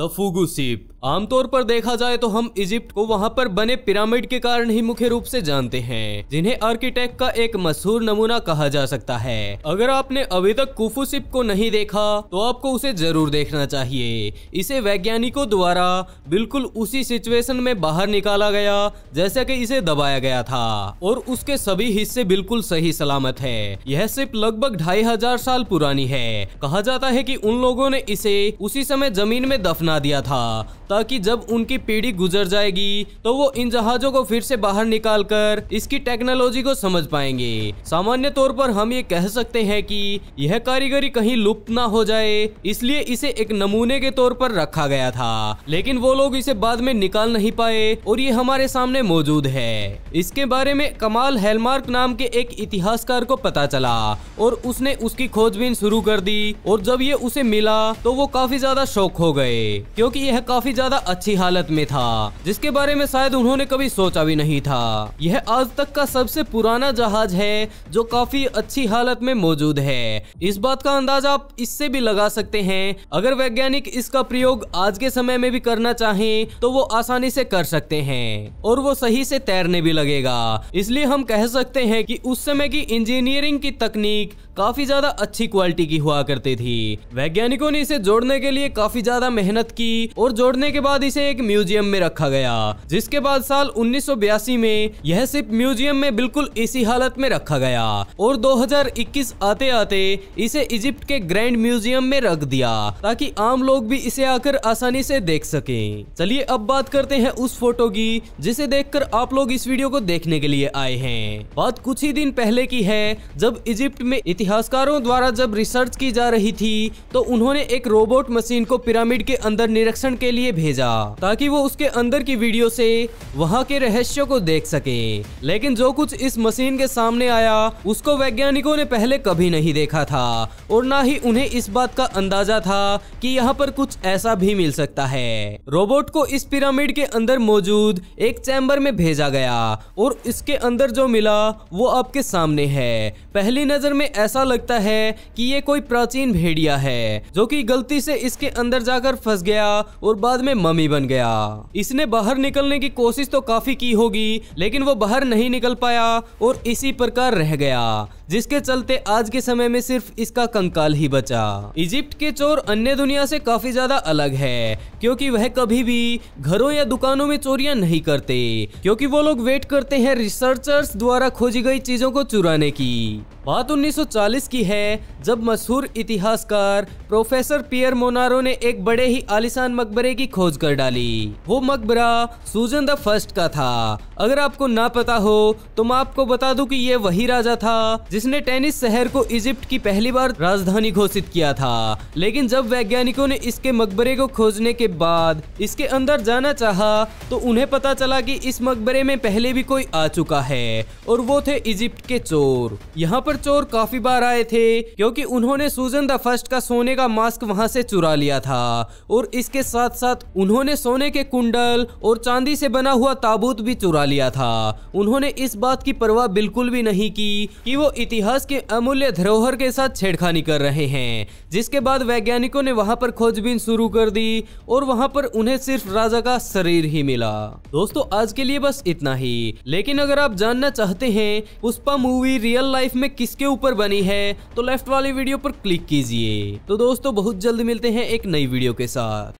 the फुगू सीप आमतौर पर देखा जाए तो हम इजिप्ट को वहाँ पर बने पिरामिड के कारण ही मुख्य रूप से जानते हैं जिन्हें आर्किटेक्ट का एक मशहूर नमूना कहा जा सकता है अगर आपने अभी तक कुफू सीप को नहीं देखा तो आपको उसे जरूर देखना चाहिए इसे वैज्ञानिकों द्वारा बिल्कुल उसी सिचुएशन में बाहर निकाला गया जैसे की इसे दबाया गया था और उसके सभी हिस्से बिल्कुल सही सलामत है यह सिप लगभग ढाई हजार साल पुरानी है कहा जाता है की उन लोगों ने इसे उसी समय जमीन में दफन दफना दिया था ताकि जब उनकी पीढ़ी गुजर जाएगी तो वो इन जहाजों को फिर से बाहर निकाल कर इसकी टेक्नोलॉजी को समझ पाएंगे सामान्य तौर पर हम ये कह सकते हैं कि यह कारीगरी कहीं लुप्त ना हो जाए इसलिए इसे एक नमूने के तौर पर रखा गया था लेकिन वो लोग इसे बाद में निकाल नहीं पाए और ये हमारे सामने मौजूद है इसके बारे में कमाल हेलमार्क नाम के एक इतिहासकार को पता चला और उसने उसकी खोजबीन शुरू कर दी और जब ये उसे मिला तो वो काफी ज्यादा शौक हो गए क्योंकि यह काफी ज्यादा अच्छी हालत में था जिसके बारे में शायद उन्होंने कभी सोचा भी नहीं था यह आज तक का सबसे पुराना जहाज है जो काफी अच्छी हालत में मौजूद है इस बात का अंदाज आप इससे भी लगा सकते हैं अगर वैज्ञानिक इसका प्रयोग आज के समय में भी करना चाहे तो वो आसानी से कर सकते हैं और वो सही से तैरने भी लगेगा इसलिए हम कह सकते हैं कि उस समय की इंजीनियरिंग की तकनीक काफी ज्यादा अच्छी क्वालिटी की हुआ करती थी वैज्ञानिकों ने इसे जोड़ने के लिए काफी ज्यादा मेहनत मेहनत की और जोड़ने के बाद इसे एक म्यूजियम में रखा गया जिसके बाद साल उन्नीस में यह सिर्फ म्यूजियम में बिल्कुल इसी हालत में रखा गया और 2021 आते आते इसे इजिप्ट के ग्रैंड म्यूजियम में रख दिया ताकि आम लोग भी इसे आकर आसानी से देख सके चलिए अब बात करते हैं उस फोटो की जिसे देख आप लोग इस वीडियो को देखने के लिए आए हैं बात कुछ ही दिन पहले की है जब इजिप्ट में इतिहासकारों द्वारा जब रिसर्च की जा रही थी तो उन्होंने एक रोबोट मशीन को पिरामिड के अंदर अंदर निरीक्षण के लिए भेजा ताकि वो उसके अंदर की वीडियो से वहाँ के रहस्यों को देख सके लेकिन जो कुछ इस मशीन के सामने आया उसको वैज्ञानिकों ने पहले कभी नहीं देखा था और ना ही उन्हें इस बात का अंदाजा था कि यहाँ पर कुछ ऐसा भी मिल सकता है रोबोट को इस पिरामिड के अंदर मौजूद एक चैम्बर में भेजा गया और इसके अंदर जो मिला वो आपके सामने है पहली नजर में ऐसा लगता है कि ये कोई प्राचीन भेड़िया है जो कि गलती से इसके अंदर जाकर फंस गया और बाद में मम्मी बन गया इसने बाहर निकलने की कोशिश तो काफी की होगी लेकिन वो बाहर नहीं निकल पाया और इसी प्रकार रह गया जिसके चलते आज के समय में सिर्फ इसका कंकाल ही बचा इजिप्ट के चोर अन्य दुनिया से काफी ज्यादा अलग है क्योंकि वह कभी भी घरों या दुकानों में चोरियां नहीं करते क्योंकि वो लोग वेट करते हैं रिसर्चर्स द्वारा खोजी गई चीजों को चुराने की बात 1940 की है जब मशहूर इतिहासकार प्रोफेसर पियर मोनारो ने एक बड़े ही आलिशान मकबरे की खोज कर डाली वो मकबरा सूजन द फर्स्ट का था अगर आपको ना पता हो तो मैं आपको बता दूं कि ये वही राजा था जिसने टेनिस शहर को इजिप्ट की पहली बार राजधानी घोषित किया था लेकिन जब वैज्ञानिकों ने इसके मकबरे को खोजने के बाद इसके अंदर जाना चाहा तो उन्हें पता चला कि इस मकबरे में पहले भी कोई आ चुका है और वो थे इजिप्ट के चोर यहाँ पर चोर काफी बार आए थे क्योंकि उन्होंने सूजन द फर्स्ट का सोने का मास्क वहां से चुरा लिया था और इसके साथ साथ उन्होंने सोने के कुंडल और चांदी से बना हुआ ताबूत भी चुरा करवा लिया था उन्होंने इस बात की परवाह बिल्कुल भी नहीं की कि वो इतिहास के अमूल्य धरोहर के साथ छेड़खानी कर रहे हैं जिसके बाद वैज्ञानिकों ने वहां पर खोजबीन शुरू कर दी और वहां पर उन्हें सिर्फ राजा का शरीर ही मिला दोस्तों आज के लिए बस इतना ही लेकिन अगर आप जानना चाहते हैं पुष्पा मूवी रियल लाइफ में किसके ऊपर बनी है तो लेफ्ट वाली वीडियो पर क्लिक कीजिए तो दोस्तों बहुत जल्द मिलते हैं एक नई वीडियो के साथ